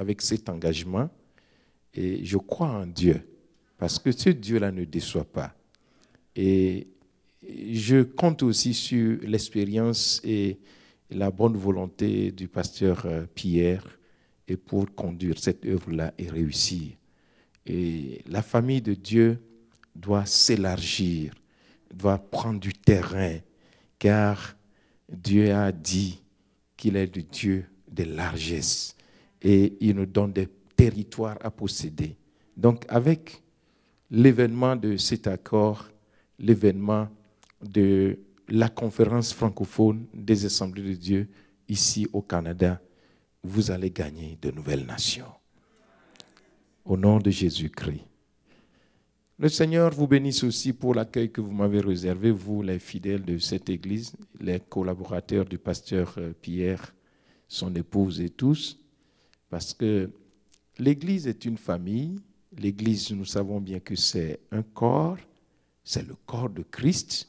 avec cet engagement et je crois en Dieu parce que ce Dieu-là ne déçoit pas. Et je compte aussi sur l'expérience et la bonne volonté du pasteur euh, Pierre et pour conduire cette œuvre-là et réussir. Et la famille de Dieu doit s'élargir, doit prendre du terrain, car Dieu a dit qu'il est le Dieu des largesses et il nous donne des territoires à posséder. Donc avec l'événement de cet accord, l'événement de la conférence francophone des assemblées de Dieu ici au Canada, vous allez gagner de nouvelles nations. Au nom de Jésus-Christ. Le Seigneur vous bénisse aussi pour l'accueil que vous m'avez réservé, vous les fidèles de cette Église, les collaborateurs du pasteur euh, Pierre, son épouse et tous. Parce que l'Église est une famille, l'Église, nous savons bien que c'est un corps, c'est le corps de Christ,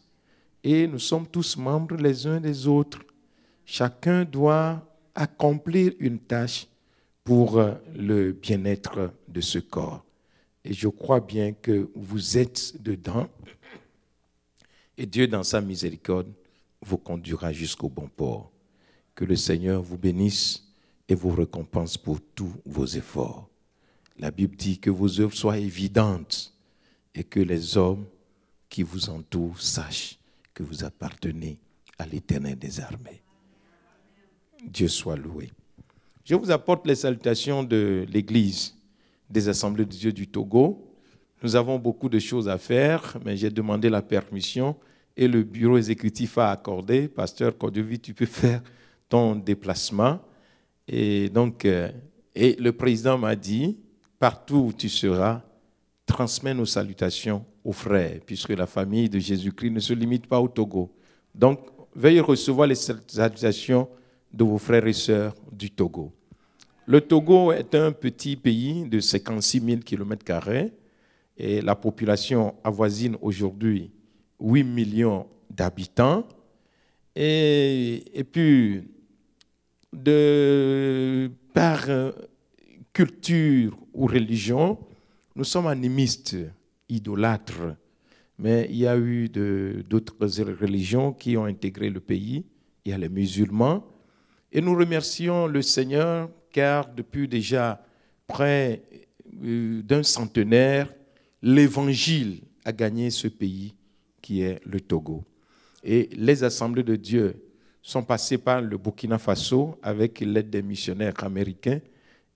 et nous sommes tous membres les uns des autres. Chacun doit accomplir une tâche pour euh, le bien-être de ce corps. Et je crois bien que vous êtes dedans. Et Dieu, dans sa miséricorde, vous conduira jusqu'au bon port. Que le Seigneur vous bénisse et vous récompense pour tous vos efforts. La Bible dit que vos œuvres soient évidentes et que les hommes qui vous entourent sachent que vous appartenez à l'Éternel des armées. Dieu soit loué. Je vous apporte les salutations de l'Église des Assemblées de Dieu du Togo. Nous avons beaucoup de choses à faire, mais j'ai demandé la permission et le bureau exécutif a accordé. Pasteur Kodovi, tu peux faire ton déplacement. Et donc, euh, et le président m'a dit, partout où tu seras, transmets nos salutations aux frères, puisque la famille de Jésus-Christ ne se limite pas au Togo. Donc, veuillez recevoir les salutations de vos frères et sœurs du Togo. Le Togo est un petit pays de 56 000 km et la population avoisine aujourd'hui 8 millions d'habitants. Et, et puis, de, par euh, culture ou religion, nous sommes animistes, idolâtres. Mais il y a eu d'autres religions qui ont intégré le pays. Il y a les musulmans. Et nous remercions le Seigneur car depuis déjà près euh, d'un centenaire, l'Évangile a gagné ce pays qui est le Togo. Et les assemblées de Dieu sont passés par le Burkina Faso avec l'aide des missionnaires américains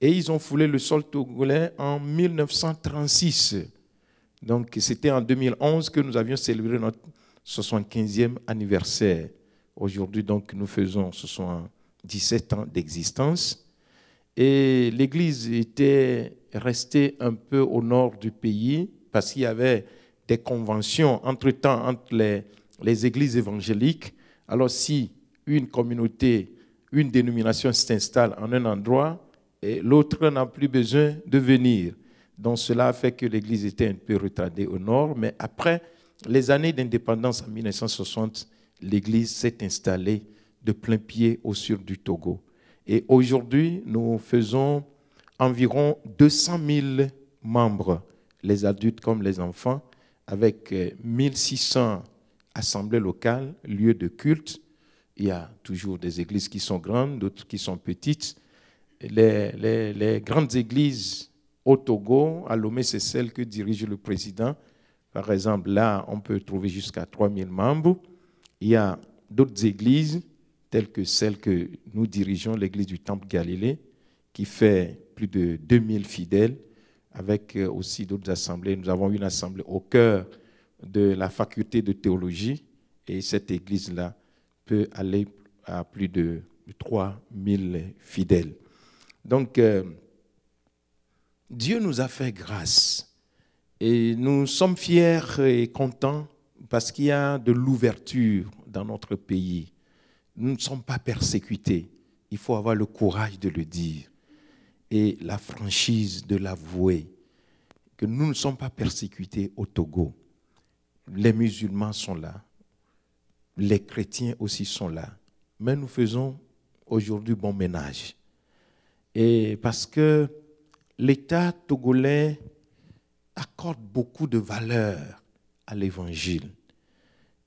et ils ont foulé le sol togolais en 1936. Donc c'était en 2011 que nous avions célébré notre 75e anniversaire. Aujourd'hui, donc, nous faisons 77 ans d'existence. Et l'Église était restée un peu au nord du pays parce qu'il y avait des conventions entre-temps entre les, les églises évangéliques. Alors si une communauté, une dénomination s'installe en un endroit et l'autre n'a plus besoin de venir. Donc cela fait que l'Église était un peu retardée au nord, mais après les années d'indépendance en 1960, l'Église s'est installée de plein pied au sud du Togo. Et aujourd'hui, nous faisons environ 200 000 membres, les adultes comme les enfants, avec 1600 euh, assemblées locales, lieux de culte, il y a toujours des églises qui sont grandes, d'autres qui sont petites. Les, grandes églises au Togo, à Lomé, c'est celle que dirige le président. Par exemple, là, on peut trouver jusqu'à 3000 membres. Il y a d'autres églises, telles que celle que nous dirigeons, l'église du Temple Galilée, qui fait plus de 2000 fidèles, avec euh, aussi d'autres assemblées. Nous avons une assemblée au cœur de la faculté de théologie, et cette église-là peut aller à plus de 3000 fidèles. Donc, euh, Dieu nous a fait grâce et nous sommes fiers et contents parce qu'il y a de l'ouverture dans notre pays. Nous ne sommes pas persécutés. Il faut avoir le courage de le dire et la franchise de l'avouer, que nous ne sommes pas persécutés au Togo. Les musulmans sont là, les chrétiens aussi sont là. Mais nous faisons aujourd'hui bon ménage. Et parce que l'État togolais accorde beaucoup de valeur à l'évangile.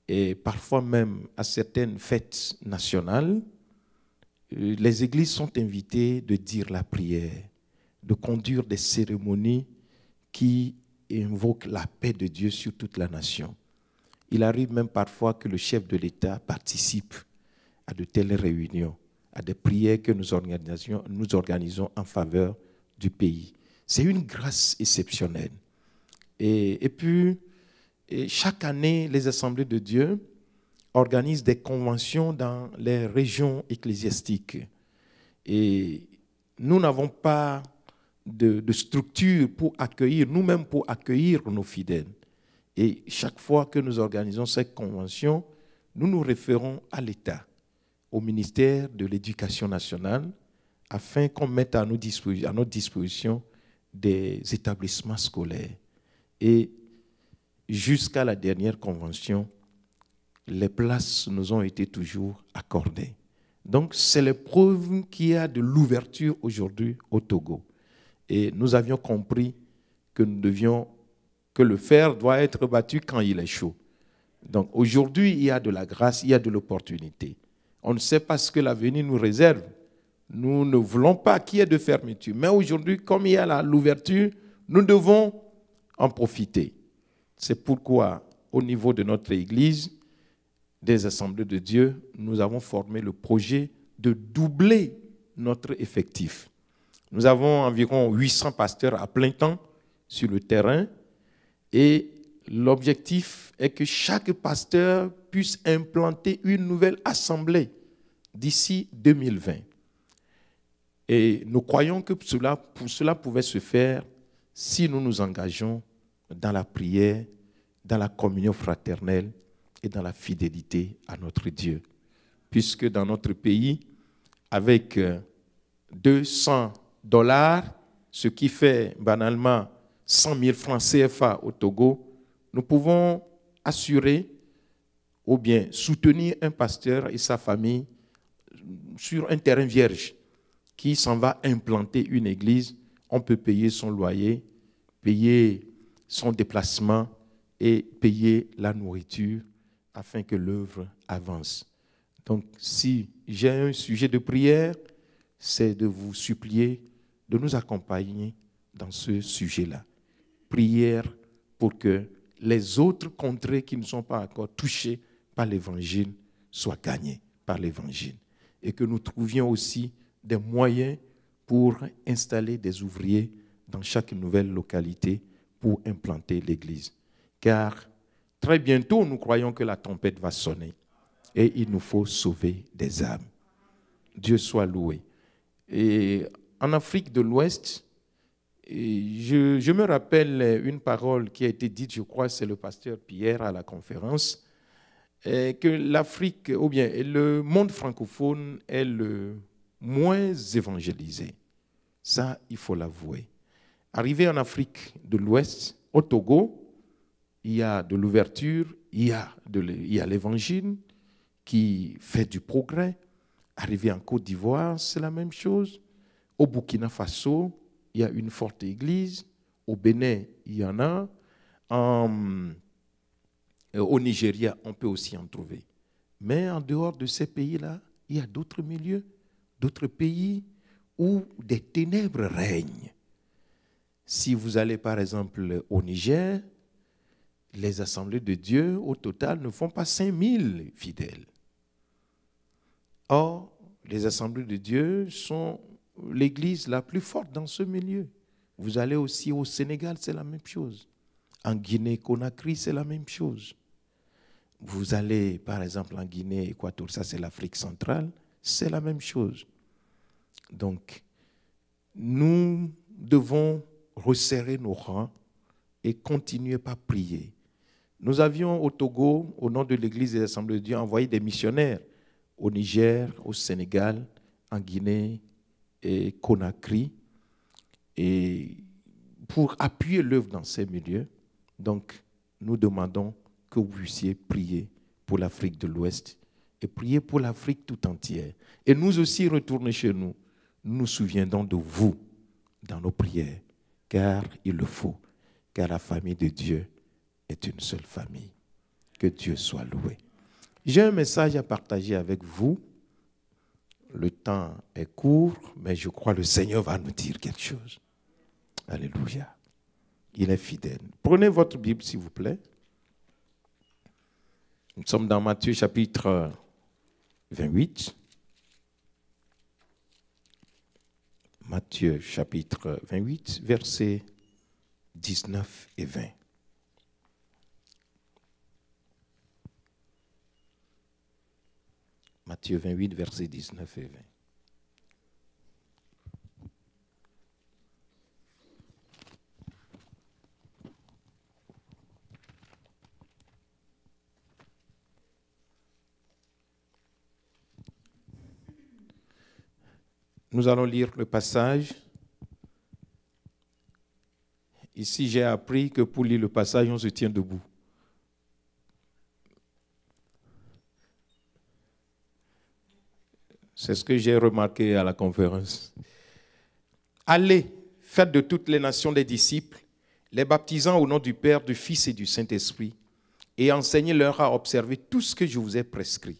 Et parfois même à certaines fêtes nationales, euh, les églises sont invitées de dire la prière, de conduire des cérémonies qui invoquent la paix de Dieu sur toute la nation. Il arrive même parfois que le chef de l'État participe à de telles réunions, à des prières que nous organisons, nous organisons en faveur du pays. C'est une grâce exceptionnelle. Et, puis, chaque année, les assemblées de Dieu organisent des conventions dans les régions ecclésiastiques. Et nous n'avons pas de structure pour accueillir, nous-mêmes pour accueillir nos fidèles. Et chaque fois que nous organisons cette convention, nous nous référons à l'État, au ministère de l'Éducation nationale, afin qu'on mette à, à notre disposition des établissements scolaires. Et jusqu'à la dernière convention, les places nous ont été toujours accordées. Donc c'est l'épreuve qu'il y a de l'ouverture aujourd'hui au Togo. Et nous avions compris que nous devions que le fer doit être battu quand il est chaud. Donc aujourd'hui, il y a de la grâce, il y a de l'opportunité. On ne sait pas ce que l'avenir nous réserve. Nous ne voulons pas qu'il y ait de fermeture. Mais aujourd'hui, comme il y a l'ouverture, nous devons en profiter. C'est pourquoi, au niveau de notre Église, des Assemblées de Dieu, nous avons formé le projet de doubler notre effectif. Nous avons environ 800 pasteurs à plein temps sur le terrain et l'objectif est que chaque pasteur puisse implanter une nouvelle assemblée d'ici 2020. Et nous croyons que cela, pouvait se faire si nous nous engageons dans la prière, dans la communion fraternelle et dans la fidélité à notre Dieu. Puisque dans notre pays, avec 200 euh, dollars, ce qui fait banalement 100 000 francs CFA au Togo, nous pouvons assurer ou bien soutenir un pasteur et sa famille sur un terrain vierge qui s'en va implanter une église. On peut payer son loyer, payer son déplacement et payer la nourriture afin que l'œuvre avance. Donc si j'ai un sujet de prière, c'est de vous supplier de nous accompagner dans ce sujet-là prière pour que les autres contrées qui ne sont pas encore touchées par l'Évangile soient gagnées par l'Évangile. Et que nous trouvions aussi des moyens pour installer des ouvriers dans chaque nouvelle localité pour implanter l'Église. Car très bientôt, nous croyons que la tempête va sonner et il nous faut sauver des âmes. Dieu soit loué. Et en Afrique de l'Ouest, je, me rappelle une parole qui a été dite, je crois, c'est le pasteur Pierre à la conférence, que l'Afrique, ou bien le monde francophone est le moins évangélisé. Ça, il faut l'avouer. Arrivé en Afrique de l'Ouest, au Togo, il y a de l'ouverture, il y a l'évangile qui fait du progrès. Arrivé en Côte d'Ivoire, c'est la même chose. Au Burkina Faso, il y a une forte église. Au Bénin, il y en a. Euh, au Nigeria, on peut aussi en trouver. Mais en dehors de ces pays-là, il y a d'autres milieux, d'autres pays où des ténèbres règnent. Si vous allez par exemple au Niger, les assemblées de Dieu au total ne font pas 5000 fidèles. Or, les assemblées de Dieu sont l'église la plus forte dans ce milieu. Vous allez aussi au Sénégal, c'est la même chose. En Guinée-Conakry, c'est la même chose. Vous allez, par exemple, en Guinée équateur ça c'est l'Afrique centrale, c'est la même chose. Donc, nous devons resserrer nos rangs et continuer par prier. Nous avions au Togo, au nom de l'Église des Assemblées de Dieu, envoyé des missionnaires au Niger, au Sénégal, en Guinée, et Conakry et pour appuyer l'œuvre dans ces milieux. Donc, nous demandons que vous puissiez prier pour l'Afrique de l'Ouest et prier pour l'Afrique tout entière. Et nous aussi, retourner chez nous, nous nous souviendrons de vous dans nos prières, car il le faut, car la famille de Dieu est une seule famille. Que Dieu soit loué. J'ai un message à partager avec vous le temps est court, mais je crois que le Seigneur va nous dire quelque chose. Alléluia. Il est fidèle. Prenez votre Bible, s'il vous plaît. Nous sommes dans Matthieu chapitre 28. Matthieu chapitre 28, versets 19 et 20. Matthieu 28, verset 19 et 20. Nous allons lire le passage. Ici, j'ai appris que pour lire le passage, on se tient debout. C'est ce que j'ai remarqué à la conférence. Allez, faites de toutes les nations des disciples, les baptisant au nom du Père, du Fils et du Saint-Esprit, et enseignez-leur à observer tout ce que je vous ai prescrit.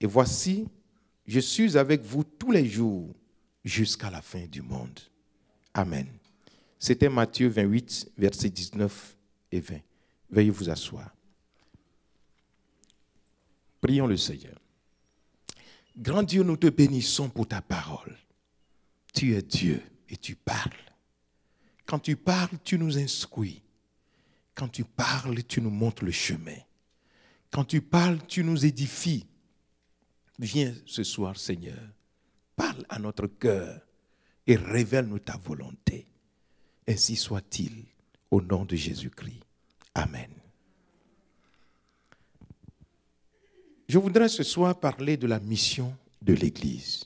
Et voici, je suis avec vous tous les jours jusqu'à la fin du monde. Amen. C'était Matthieu 28, versets 19 et 20. Veuillez vous asseoir. Prions le Seigneur. Grand Dieu, nous te bénissons pour ta parole. Tu es Dieu et tu parles. Quand tu parles, tu nous inscris. Quand tu parles, tu nous montres le chemin. Quand tu parles, tu nous édifies. Viens ce soir, Seigneur. Parle à notre cœur et révèle-nous ta volonté. Ainsi soit-il, au nom de Jésus-Christ. Amen. Je voudrais ce soir parler de la mission de l'Église.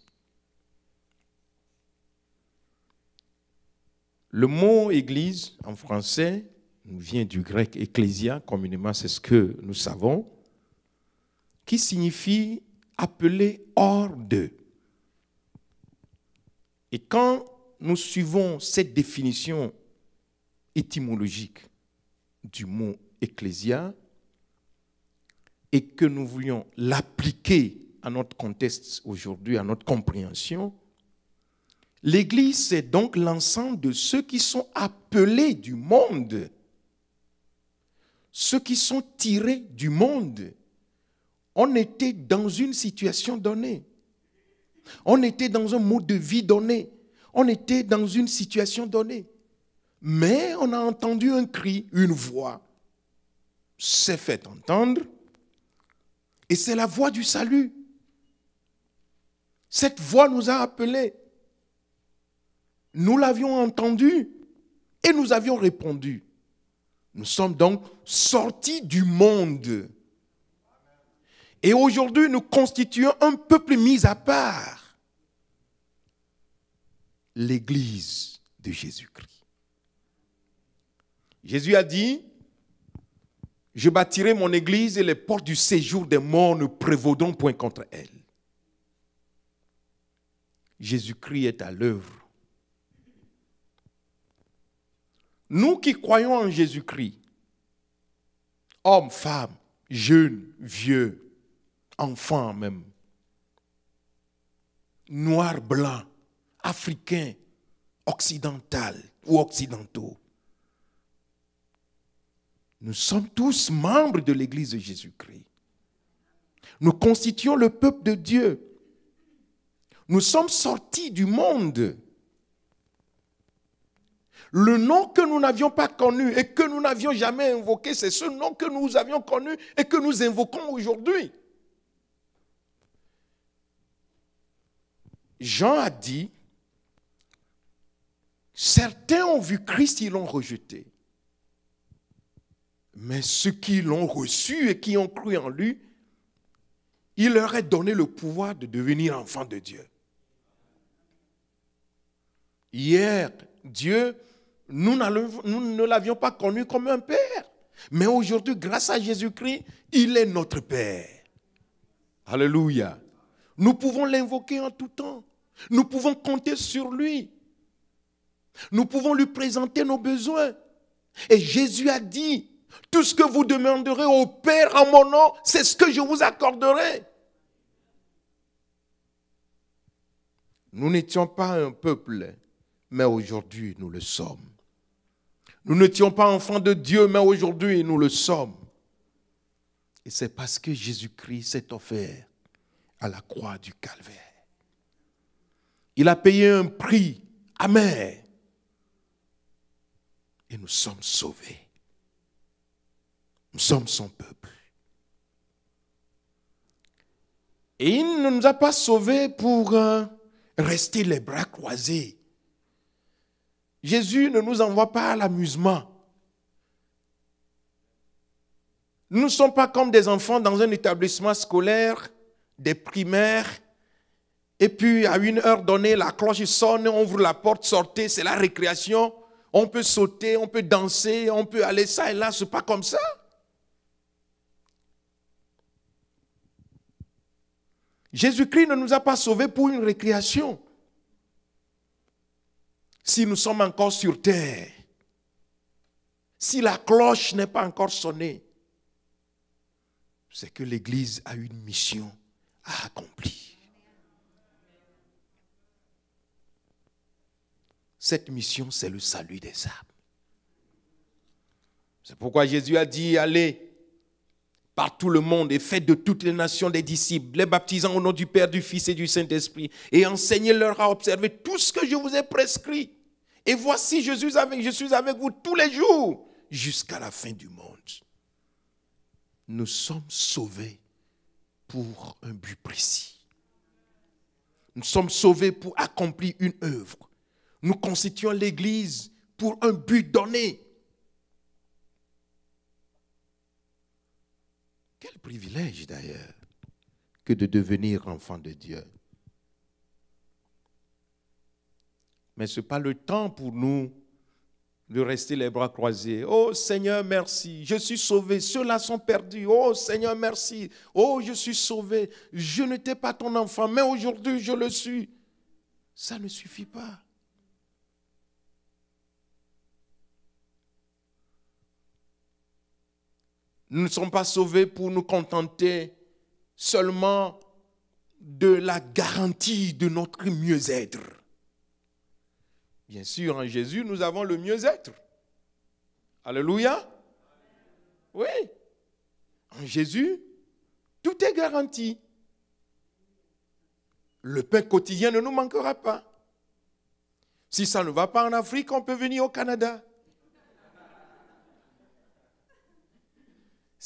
Le mot Église en français vient du grec ecclésia, communément c'est ce que nous savons, qui signifie appeler hors d'eux. Et quand nous suivons cette définition étymologique du mot ecclésia, et que nous voulions l'appliquer à notre contexte aujourd'hui, à notre compréhension, l'Église, c'est donc l'ensemble de ceux qui sont appelés du monde, ceux qui sont tirés du monde. On était dans une situation donnée. On était dans un mode de vie donné. On était dans une situation donnée. Mais on a entendu un cri, une voix s'est fait entendre et c'est la voix du salut. Cette voix nous a appelés. Nous l'avions entendue et nous avions répondu. Nous sommes donc sortis du monde. Et aujourd'hui, nous constituons un peuple mis à part. L'Église de Jésus-Christ. Jésus a dit, je bâtirai mon église et les portes du séjour des morts ne prévaudront point contre elle. Jésus-Christ est à l'œuvre. Nous qui croyons en Jésus-Christ, hommes, femmes, jeunes, vieux, enfants même, noirs, blancs, africains, occidentaux ou occidentaux, nous sommes tous membres de l'Église de Jésus-Christ. Nous constituons le peuple de Dieu. Nous sommes sortis du monde. Le nom que nous n'avions pas connu et que nous n'avions jamais invoqué, c'est ce nom que nous avions connu et que nous invoquons aujourd'hui. Jean a dit, certains ont vu Christ, et l'ont rejeté. Mais ceux qui l'ont reçu et qui ont cru en lui, il leur a donné le pouvoir de devenir enfants de Dieu. Hier, Dieu, nous, nous ne l'avions pas connu comme un Père. Mais aujourd'hui, grâce à Jésus-Christ, il est notre Père. Alléluia. Nous pouvons l'invoquer en tout temps. Nous pouvons compter sur lui. Nous pouvons lui présenter nos besoins. Et Jésus a dit, tout ce que vous demanderez au Père en mon nom, c'est ce que je vous accorderai. Nous n'étions pas un peuple, mais aujourd'hui nous le sommes. Nous n'étions pas enfants de Dieu, mais aujourd'hui nous le sommes. Et c'est parce que Jésus-Christ s'est offert à la croix du calvaire. Il a payé un prix amer. Et nous sommes sauvés. Nous sommes son peuple. Et il ne nous a pas sauvés pour euh, rester les bras croisés. Jésus ne nous envoie pas à l'amusement. Nous ne sommes pas comme des enfants dans un établissement scolaire, des primaires, et puis à une heure donnée, la cloche sonne, on ouvre la porte, sortez, c'est la récréation. On peut sauter, on peut danser, on peut aller ça et là, c'est pas comme ça. Jésus-Christ ne nous a pas sauvés pour une récréation. Si nous sommes encore sur terre, si la cloche n'est pas encore sonnée, c'est que l'Église a une mission à accomplir. Cette mission, c'est le salut des âmes. C'est pourquoi Jésus a dit, allez, par tout le monde et faites de toutes les nations des disciples, les baptisant au nom du Père, du Fils et du Saint-Esprit, et enseignez-leur à observer tout ce que je vous ai prescrit. Et voici, je suis avec, je suis avec vous tous les jours jusqu'à la fin du monde. Nous sommes sauvés pour un but précis. Nous sommes sauvés pour accomplir une œuvre. Nous constituons l'Église pour un but donné. Quel privilège d'ailleurs que de devenir enfant de Dieu. Mais ce n'est pas le temps pour nous de rester les bras croisés. Oh Seigneur, merci, je suis sauvé. Ceux-là sont perdus. Oh Seigneur, merci. Oh, je suis sauvé. Je n'étais pas ton enfant, mais aujourd'hui, je le suis. Ça ne suffit pas. Nous ne sommes pas sauvés pour nous contenter seulement de la garantie de notre mieux-être. Bien sûr, en Jésus, nous avons le mieux-être. Alléluia. Oui. En Jésus, tout est garanti. Le pain quotidien ne nous manquera pas. Si ça ne va pas en Afrique, on peut venir au Canada.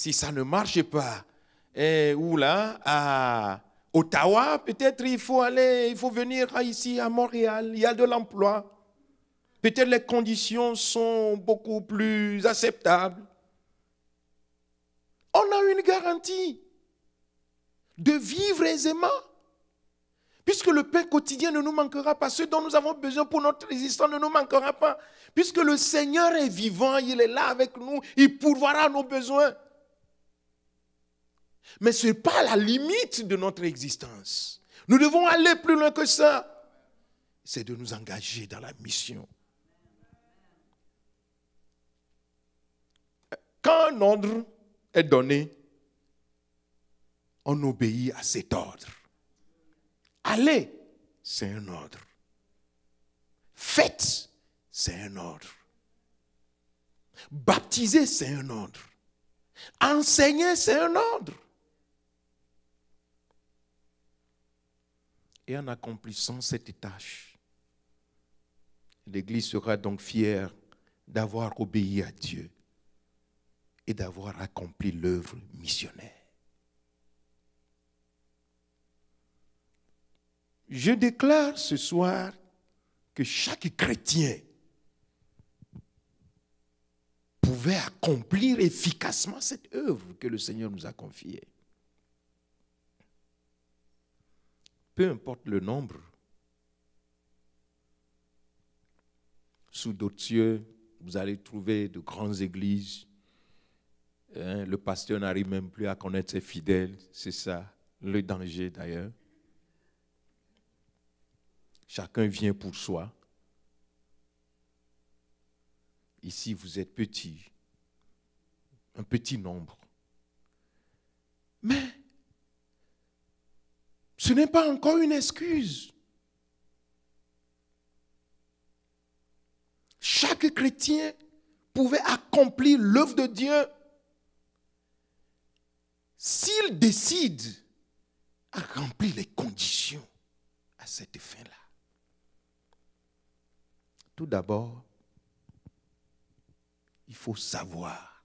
si ça ne marche pas, et eh, où là, à Ottawa, peut-être il faut aller, il faut venir ici à Montréal, il y a de l'emploi. Peut-être les conditions sont beaucoup plus acceptables. On a une garantie de vivre aisément, puisque le pain quotidien ne nous manquera pas, ce dont nous avons besoin pour notre existence ne nous manquera pas, puisque le Seigneur est vivant, il est là avec nous, il pourvoira nos besoins. Mais ce n'est pas la limite de notre existence. Nous devons aller plus loin que ça. C'est de nous engager dans la mission. Quand un ordre est donné, on obéit à cet ordre. Allez, c'est un ordre. Faites, c'est un ordre. Baptiser, c'est un ordre. Enseigner, c'est un ordre. Et en accomplissant cette tâche, l'Église sera donc fière d'avoir obéi à Dieu et d'avoir accompli l'œuvre missionnaire. Je déclare ce soir que chaque chrétien pouvait accomplir efficacement cette œuvre que le Seigneur nous a confiée. peu importe le nombre, sous d'autres cieux, vous allez trouver de grandes églises. Hein, le pasteur n'arrive même plus à connaître ses fidèles. C'est ça le danger d'ailleurs. Chacun vient pour soi. Ici, vous êtes petit, un petit nombre. Mais ce n'est pas encore une excuse. Chaque chrétien pouvait accomplir l'œuvre de Dieu s'il décide à remplir les conditions à cette fin-là. Tout d'abord, il faut savoir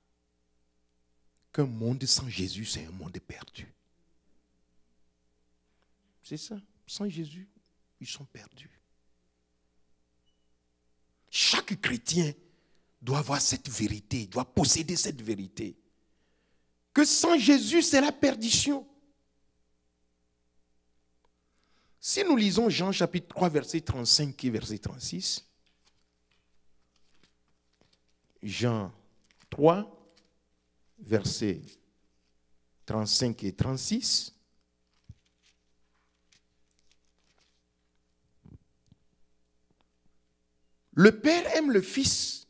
qu'un monde sans Jésus, c'est un monde perdu. C'est ça. Sans Jésus, ils sont perdus. Chaque chrétien doit avoir cette vérité, doit posséder cette vérité. Que sans Jésus, c'est la perdition. Si nous lisons Jean chapitre 3, verset 35 et verset 36, Jean 3, verset 35 et 36, Le Père aime le Fils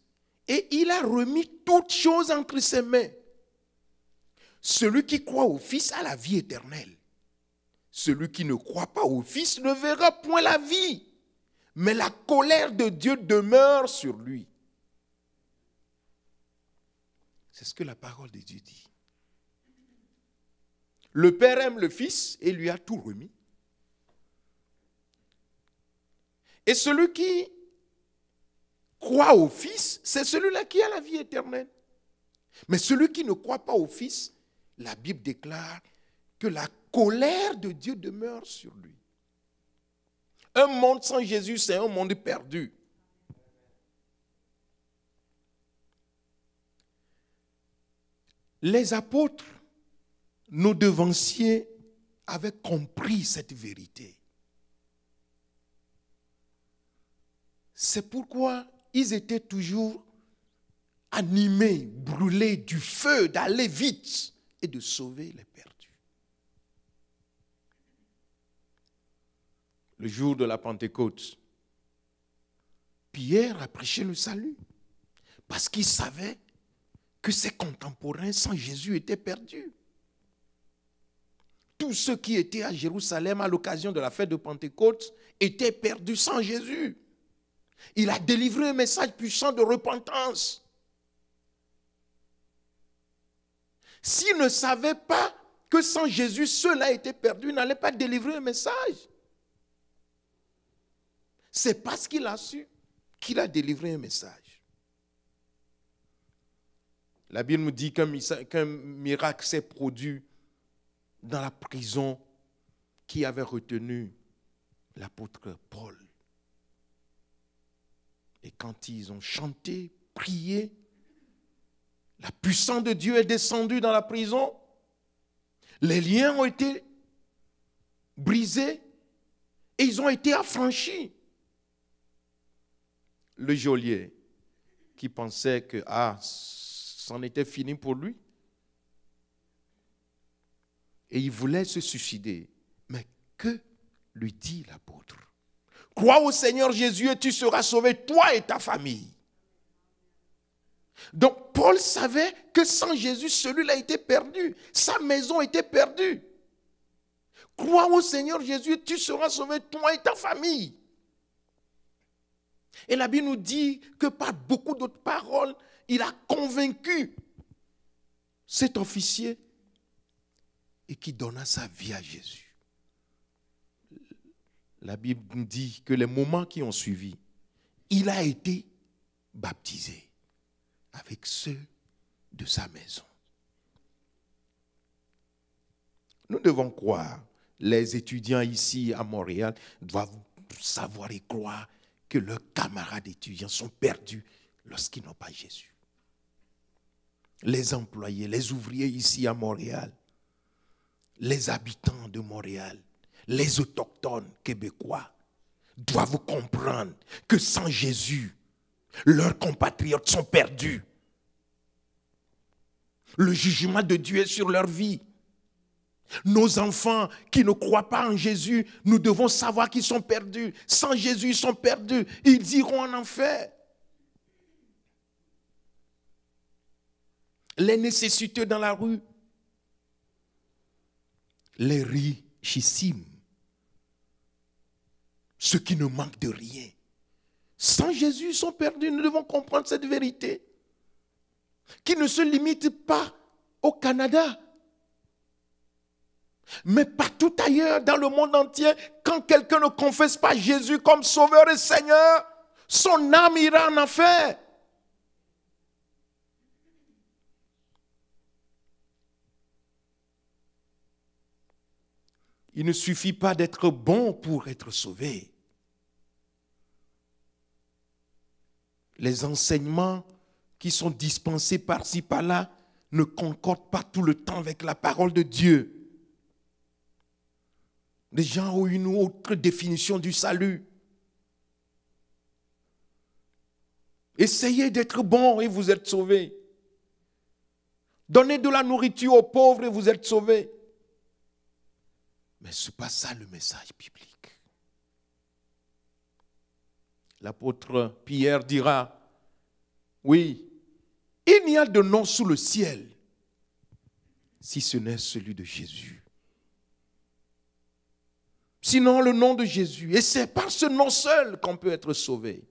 et il a remis toutes choses entre ses mains. Celui qui croit au Fils a la vie éternelle. Celui qui ne croit pas au Fils ne verra point la vie, mais la colère de Dieu demeure sur lui. C'est ce que la parole de Dieu dit. Le Père aime le Fils et lui a tout remis. Et celui qui croit au Fils, c'est celui-là qui a la vie éternelle. Mais celui qui ne croit pas au Fils, la Bible déclare que la colère de Dieu demeure sur lui. Un monde sans Jésus, c'est un monde perdu. Les apôtres, nos devanciers, avaient compris cette vérité. C'est pourquoi ils étaient toujours animés, brûlés du feu, d'aller vite et de sauver les perdus. Le jour de la Pentecôte, Pierre a prêché le salut parce qu'il savait que ses contemporains sans Jésus étaient perdus. Tous ceux qui étaient à Jérusalem à l'occasion de la fête de Pentecôte étaient perdus sans Jésus. Il a délivré un message puissant de repentance. S'il ne savait pas que sans Jésus, cela était perdu, il n'allait pas délivrer un message. C'est parce qu'il a su qu'il a délivré un message. La Bible nous dit qu'un miracle s'est produit dans la prison qui avait retenu l'apôtre Paul. Et quand ils ont chanté, prié, la puissance de Dieu est descendue dans la prison. Les liens ont été brisés et ils ont été affranchis. Le geôlier qui pensait que ah, c'en était fini pour lui. Et il voulait se suicider. Mais que lui dit l'apôtre Crois au Seigneur Jésus et tu seras sauvé, toi et ta famille. Donc Paul savait que sans Jésus, celui-là était perdu. Sa maison était perdue. Crois au Seigneur Jésus et tu seras sauvé, toi et ta famille. Et la Bible nous dit que par beaucoup d'autres paroles, il a convaincu cet officier et qui donna sa vie à Jésus la Bible nous dit que les moments qui ont suivi, il a été baptisé avec ceux de sa maison. Nous devons croire, les étudiants ici à Montréal doivent savoir et croire que leurs camarades étudiants sont perdus lorsqu'ils n'ont pas Jésus. Les employés, les ouvriers ici à Montréal, les habitants de Montréal, les autochtones québécois doivent comprendre que sans Jésus, leurs compatriotes sont perdus. Le jugement de Dieu est sur leur vie. Nos enfants qui ne croient pas en Jésus, nous devons savoir qu'ils sont perdus. Sans Jésus, ils sont perdus. Ils iront en enfer. Les nécessiteux dans la rue. Les richissimes ce qui ne manque de rien. Sans Jésus, sont perdus. Nous devons comprendre cette vérité. Qui ne se limite pas au Canada, mais partout ailleurs dans le monde entier. Quand quelqu'un ne confesse pas Jésus comme Sauveur et Seigneur, son âme ira en enfer. Il ne suffit pas d'être bon pour être sauvé. les enseignements qui sont dispensés par-ci, par-là, ne concordent pas tout le temps avec la parole de Dieu. Les gens ont une autre définition du salut. Essayez d'être bon et vous êtes sauvés. Donnez de la nourriture aux pauvres et vous êtes sauvés. Mais ce n'est pas ça le message biblique. L'apôtre Pierre dira, oui, il n'y a de nom sous le ciel, si ce n'est celui de Jésus. Sinon le nom de Jésus. Et c'est par ce nom seul qu'on peut être sauvé.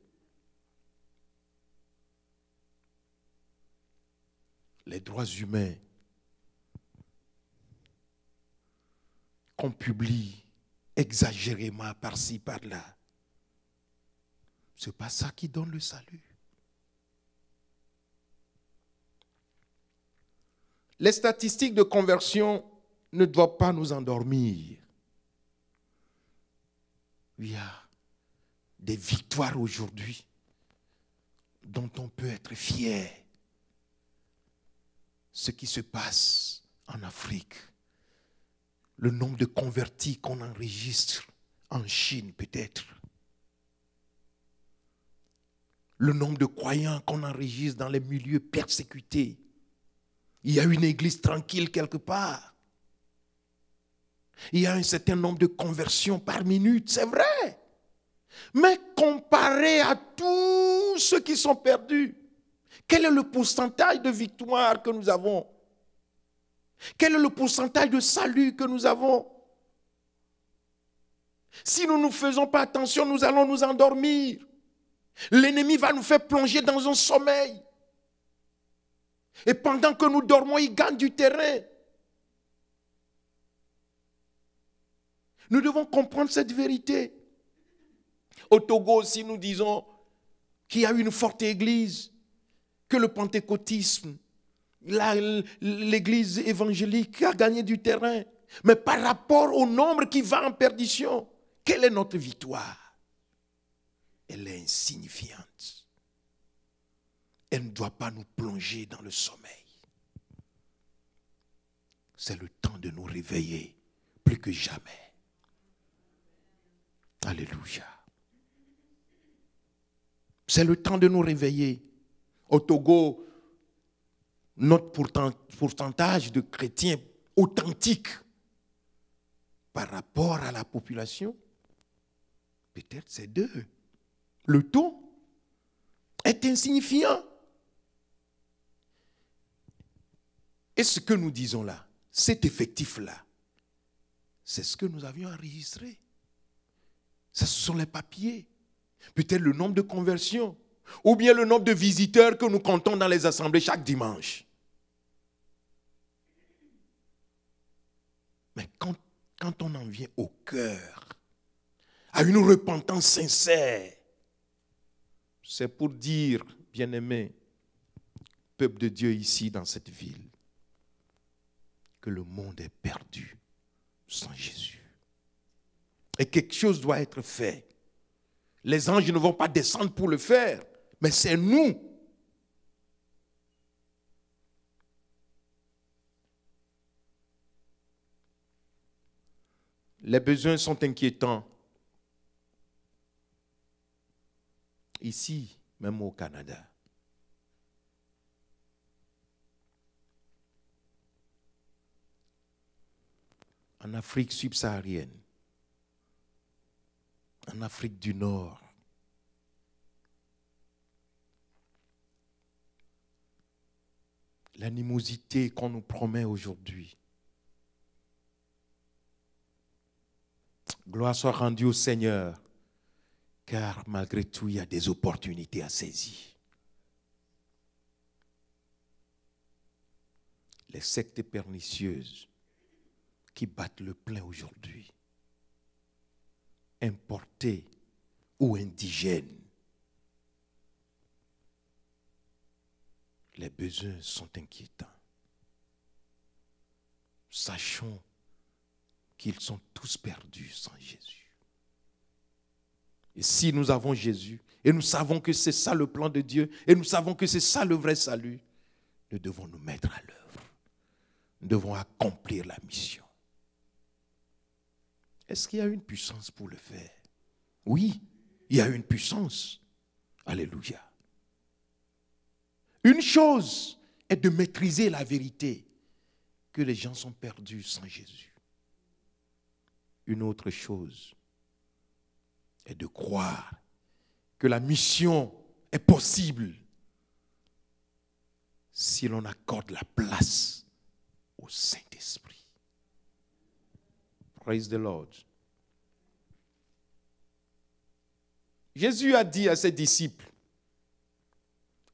Les droits humains qu'on publie exagérément par-ci, par-là ce n'est pas ça qui donne le salut. Les statistiques de conversion ne doivent pas nous endormir. Il y a des victoires aujourd'hui dont on peut être fier. Ce qui se passe en Afrique, le nombre de convertis qu'on enregistre en Chine peut-être, le nombre de croyants qu'on enregistre dans les milieux persécutés. Il y a une église tranquille quelque part. Il y a un certain nombre de conversions par minute, c'est vrai. Mais comparé à tous ceux qui sont perdus, quel est le pourcentage de victoire que nous avons Quel est le pourcentage de salut que nous avons Si nous ne faisons pas attention, nous allons nous endormir. L'ennemi va nous faire plonger dans un sommeil. Et pendant que nous dormons, il gagne du terrain. Nous devons comprendre cette vérité. Au Togo aussi, nous disons qu'il y a une forte église, que le pentecôtisme, l'église évangélique a gagné du terrain. Mais par rapport au nombre qui va en perdition, quelle est notre victoire elle est insignifiante. Elle ne doit pas nous plonger dans le sommeil. C'est le temps de nous réveiller plus que jamais. Alléluia. C'est le temps de nous réveiller. Au Togo, notre pourcentage de chrétiens authentiques par rapport à la population, peut-être c'est deux le tout est insignifiant. Et ce que nous disons là, cet effectif-là, c'est ce que nous avions enregistré. Ce sont les papiers. Peut-être le nombre de conversions. Ou bien le nombre de visiteurs que nous comptons dans les assemblées chaque dimanche. Mais quand, quand on en vient au cœur, à une repentance sincère, c'est pour dire, bien-aimé, peuple de Dieu ici dans cette ville, que le monde est perdu sans Jésus. Et quelque chose doit être fait. Les anges ne vont pas descendre pour le faire, mais c'est nous. Les besoins sont inquiétants. ici, même au Canada. En Afrique subsaharienne, en Afrique du Nord, l'animosité qu'on nous promet aujourd'hui. Gloire soit rendue au Seigneur. Car malgré tout, il y a des opportunités à saisir. Les sectes pernicieuses qui battent le plein aujourd'hui, importées ou indigènes, les besoins sont inquiétants. Sachons qu'ils sont tous perdus sans Jésus. Et si nous avons Jésus, et nous savons que c'est ça le plan de Dieu, et nous savons que c'est ça le vrai salut, nous devons nous mettre à l'œuvre. Nous devons accomplir la mission. Est-ce qu'il y a une puissance pour le faire Oui, il y a une puissance. Alléluia. Une chose est de maîtriser la vérité que les gens sont perdus sans Jésus. Une autre chose et de croire que la mission est possible si l'on accorde la place au Saint-Esprit. Praise the Lord. Jésus a dit à ses disciples,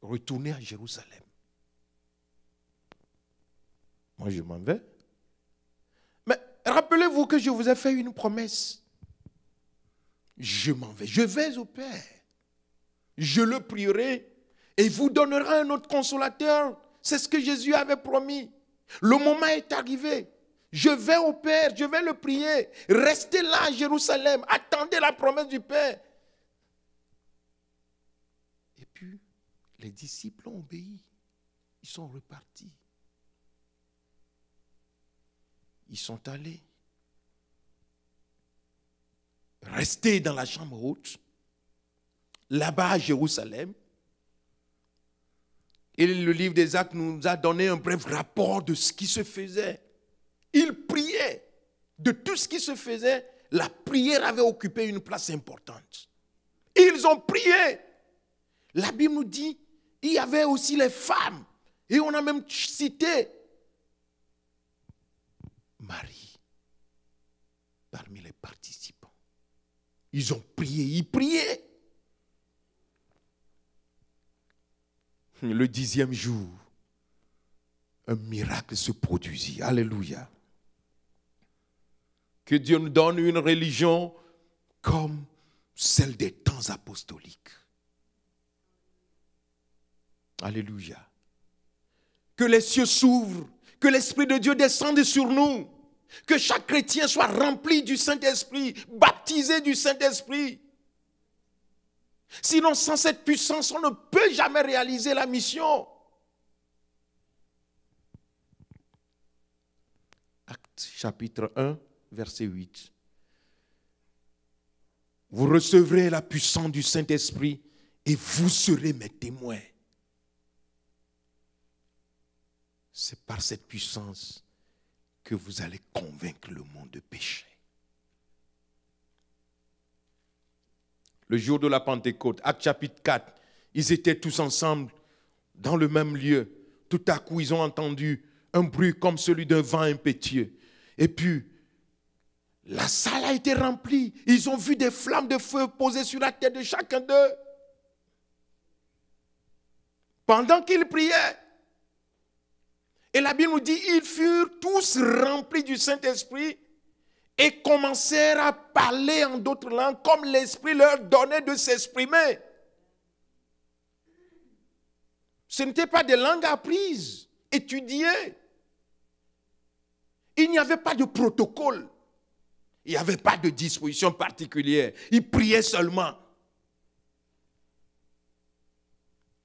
retournez à Jérusalem. Moi, je m'en vais. Mais rappelez-vous que je vous ai fait une promesse je m'en vais, je vais au Père. Je le prierai et vous donnera un autre consolateur. C'est ce que Jésus avait promis. Le moment est arrivé. Je vais au Père, je vais le prier. Restez là à Jérusalem, attendez la promesse du Père. Et puis, les disciples ont obéi. Ils sont repartis. Ils sont allés resté dans la chambre haute, là-bas à Jérusalem. Et le livre des actes nous a donné un bref rapport de ce qui se faisait. Ils priaient de tout ce qui se faisait. La prière avait occupé une place importante. Ils ont prié. La Bible nous dit, il y avait aussi les femmes. Et on a même cité Marie parmi les participants. Ils ont prié, ils priaient. Le dixième jour, un miracle se produisit. Alléluia. Que Dieu nous donne une religion comme celle des temps apostoliques. Alléluia. Que les cieux s'ouvrent, que l'Esprit de Dieu descende sur nous. Que chaque chrétien soit rempli du Saint-Esprit, baptisé du Saint-Esprit. Sinon, sans cette puissance, on ne peut jamais réaliser la mission. Acte chapitre 1, verset 8. Vous recevrez la puissance du Saint-Esprit et vous serez mes témoins. C'est par cette puissance que vous allez convaincre le monde de péché. Le jour de la Pentecôte, Acte chapitre 4, ils étaient tous ensemble dans le même lieu. Tout à coup, ils ont entendu un bruit comme celui d'un vent impétueux. Et puis, la salle a été remplie. Ils ont vu des flammes de feu posées sur la tête de chacun d'eux. Pendant qu'ils priaient, et la Bible nous dit, ils furent tous remplis du Saint-Esprit et commencèrent à parler en d'autres langues comme l'Esprit leur donnait de s'exprimer. Ce n'était pas des langues apprises, étudiées. Il n'y avait pas de protocole. Il n'y avait pas de disposition particulière. Ils priaient seulement.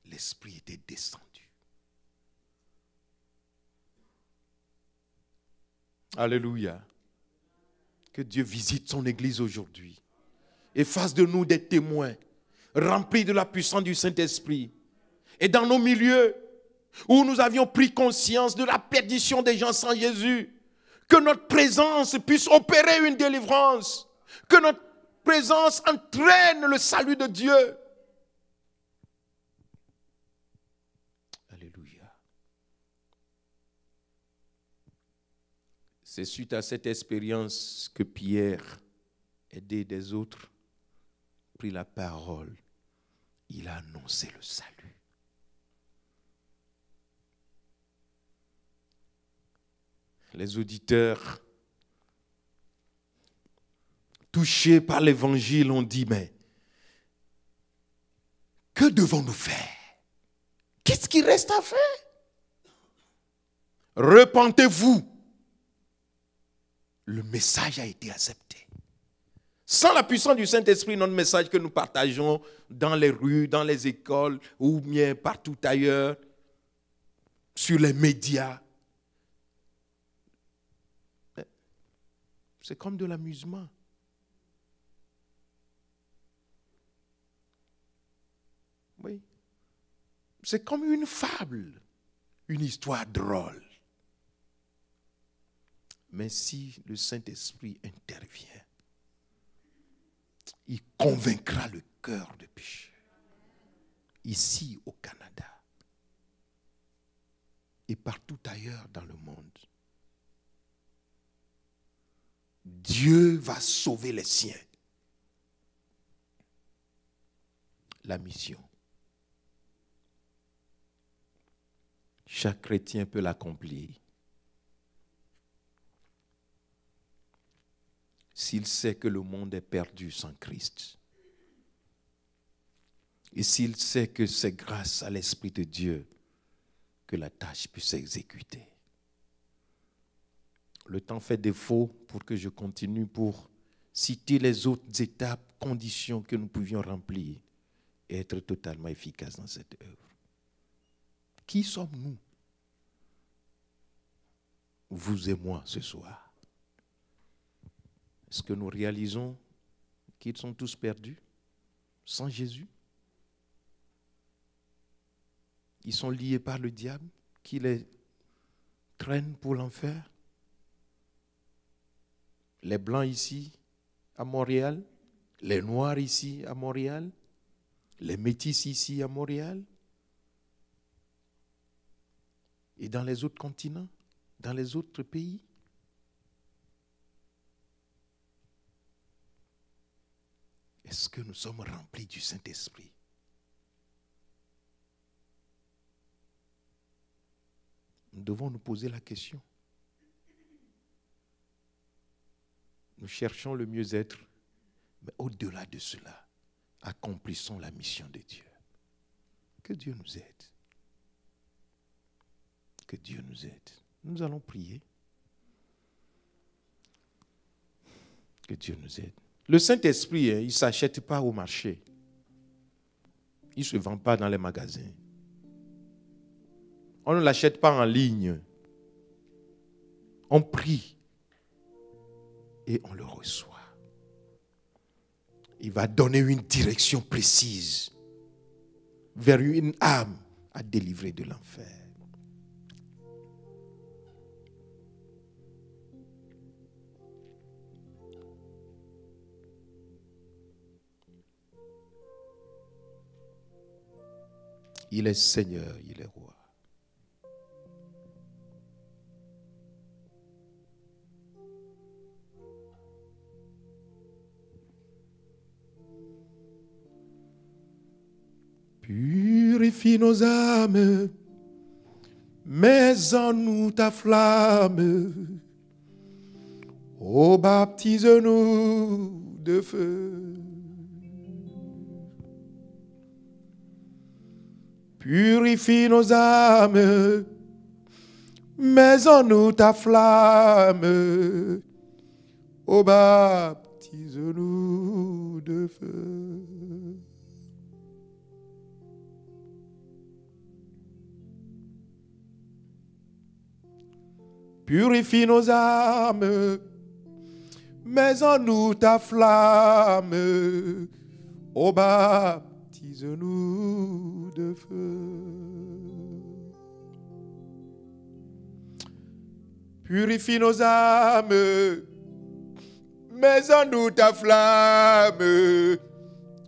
L'Esprit était descendu. Alléluia. Que Dieu visite son Église aujourd'hui et fasse de nous des témoins remplis de la puissance du Saint-Esprit. Et dans nos milieux où nous avions pris conscience de la perdition des gens sans Jésus, que notre présence puisse opérer une délivrance, que notre présence entraîne le salut de Dieu. Alléluia. C'est suite à cette expérience que Pierre, aidé des autres, prit la parole. Il a annoncé le salut. Les auditeurs touchés par l'évangile ont dit, mais que devons-nous faire Qu'est-ce qui reste à faire Repentez-vous le message a été accepté. Sans la puissance du Saint-Esprit, notre message que nous partageons dans les rues, dans les écoles, ou bien partout ailleurs, sur les médias, hein, c'est comme de l'amusement. Oui. C'est comme une fable, une histoire drôle. Mais si le Saint-Esprit intervient, il convaincra le cœur de péché. Ici au Canada et partout ailleurs dans le monde. Dieu va sauver les siens. La mission. Chaque chrétien peut l'accomplir. s'il sait que le monde est perdu sans Christ. Et s'il sait que c'est grâce à l'Esprit de Dieu que la tâche puisse s'exécuter. Le temps fait défaut pour que je continue pour citer les autres étapes, conditions que nous pouvions remplir et être totalement efficaces dans cette œuvre. Qui sommes-nous Vous et moi ce soir. Est-ce que nous réalisons qu'ils sont tous perdus sans Jésus Ils sont liés par le diable qui les traîne pour l'enfer. Les blancs ici à Montréal, les noirs ici à Montréal, les métis ici à Montréal, et dans les autres continents, dans les autres pays. Est-ce que nous sommes remplis du Saint-Esprit Nous devons nous poser la question. Nous cherchons le mieux-être, mais au-delà de cela, accomplissons la mission de Dieu. Que Dieu nous aide. Que Dieu nous aide. Nous allons prier. Que Dieu nous aide. Le Saint-Esprit, hein, il ne s'achète pas au marché. Il ne se vend pas dans les magasins. On ne l'achète pas en ligne. On prie et on le reçoit. Il va donner une direction précise vers une âme à délivrer de l'enfer. Il est Seigneur, il est roi. Purifie nos âmes, mets en nous ta flamme, oh baptise-nous de feu. Purifie nos âmes, mets en nous ta flamme. Ô nous de feu. Purifie nos âmes, mais en nous ta flamme. Ô de nous de feu. Purifie nos âmes, mais en nous ta flamme.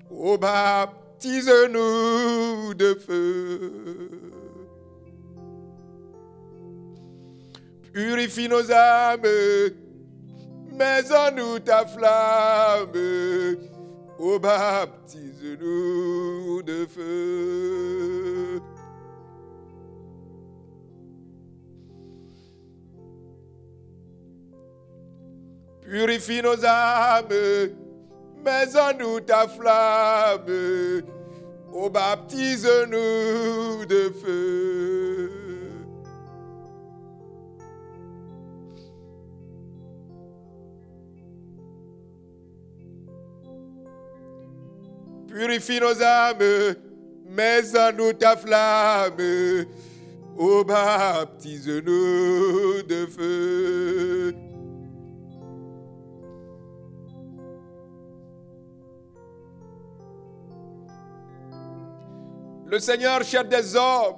Oh, baptise-nous de feu. Purifie nos âmes, mais en nous ta flamme. Oh, baptise-nous de feu. Purifie nos âmes, mets en nous ta flamme. Oh, baptise-nous de feu. Purifie nos âmes, mets en nous ta flamme. Ô oh, baptise-nous de feu. Le Seigneur cherche des hommes,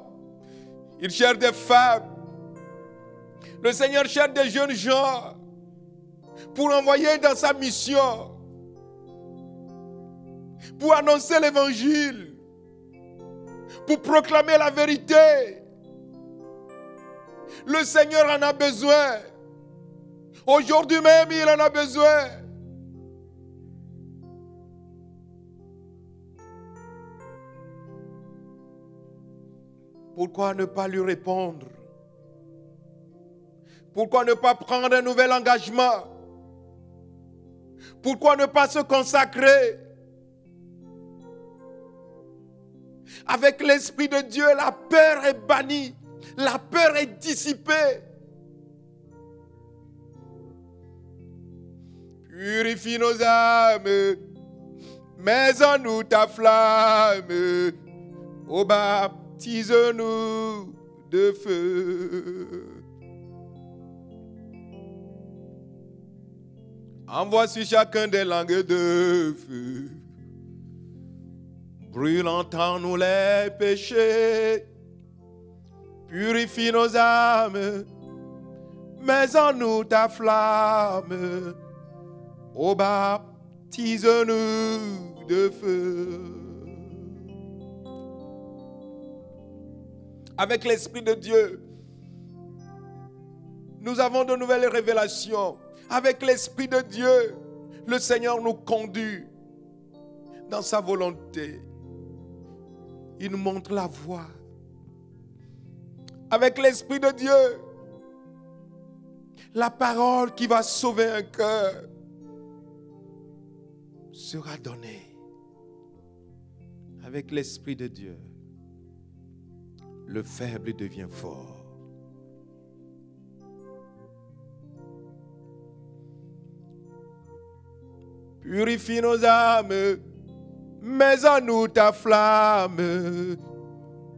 il cherche des femmes. Le Seigneur cherche des jeunes gens pour envoyer dans sa mission pour annoncer l'évangile, pour proclamer la vérité. Le Seigneur en a besoin. Aujourd'hui même, il en a besoin. Pourquoi ne pas lui répondre Pourquoi ne pas prendre un nouvel engagement Pourquoi ne pas se consacrer Avec l'Esprit de Dieu, la peur est bannie, la peur est dissipée. Purifie nos âmes, mets en nous ta flamme, Au baptise-nous de feu. Envoie sur chacun des langues de feu Brûle en nous les péchés, purifie nos âmes, mets en nous ta flamme, ô baptise-nous de feu. Avec l'Esprit de Dieu, nous avons de nouvelles révélations. Avec l'Esprit de Dieu, le Seigneur nous conduit dans sa volonté. Il nous montre la voie. Avec l'Esprit de Dieu. La parole qui va sauver un cœur sera donnée avec l'Esprit de Dieu. Le faible devient fort. Purifie nos âmes mets en nous ta flamme,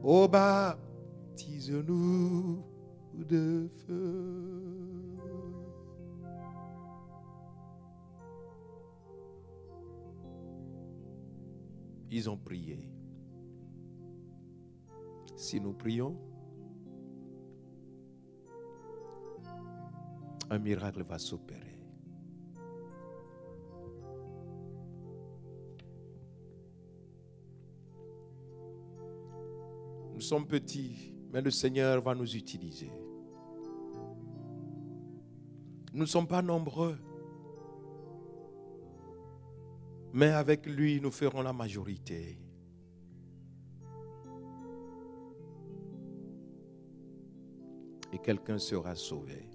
ô baptise-nous de feu. Ils ont prié. Si nous prions, un miracle va s'opérer. Nous sommes petits, mais le Seigneur va nous utiliser. Nous ne sommes pas nombreux, mais avec lui, nous ferons la majorité. Et quelqu'un sera sauvé.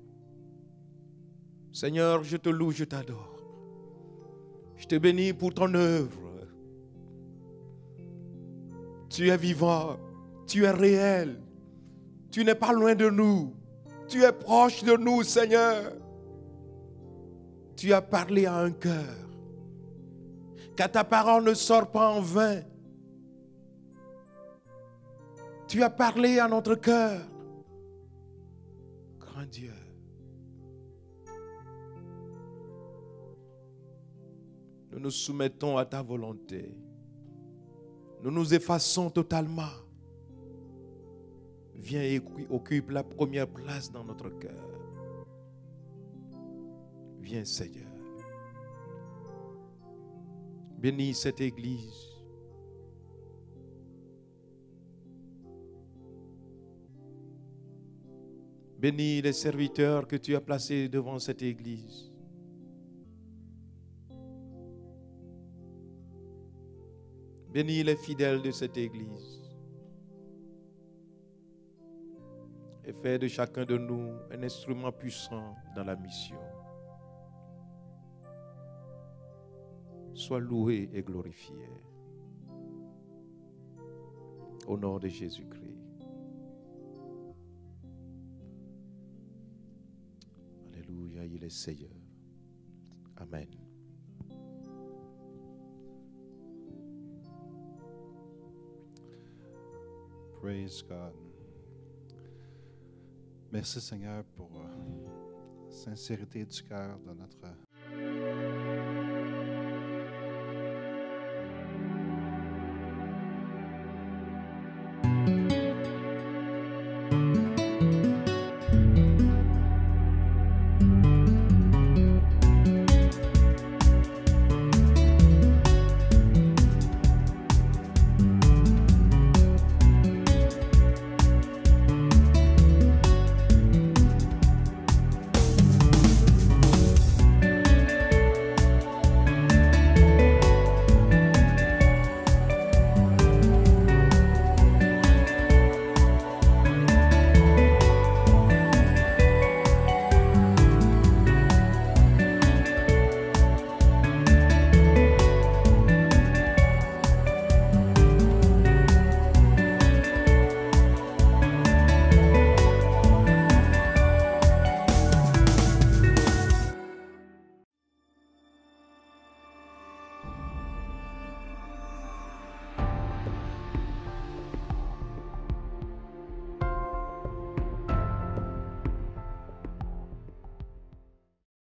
Seigneur, je te loue, je t'adore. Je te bénis pour ton œuvre. Tu es vivant. Tu es réel. Tu n'es pas loin de nous. Tu es proche de nous, Seigneur. Tu as parlé à un cœur. Car ta parole ne sort pas en vain. Tu as parlé à notre cœur. Grand Dieu. Nous nous soumettons à ta volonté. Nous nous effaçons totalement viens et occupe la première place dans notre cœur. Viens Seigneur. Bénis cette Église. Bénis les serviteurs que tu as placés devant cette Église. Bénis les fidèles de cette Église. et faire de chacun de nous un instrument puissant dans la mission. Sois loué et glorifié. Au nom de Jésus-Christ. Alléluia, il est Seigneur. Amen. Praise God. Merci Seigneur pour la euh, sincérité du cœur de notre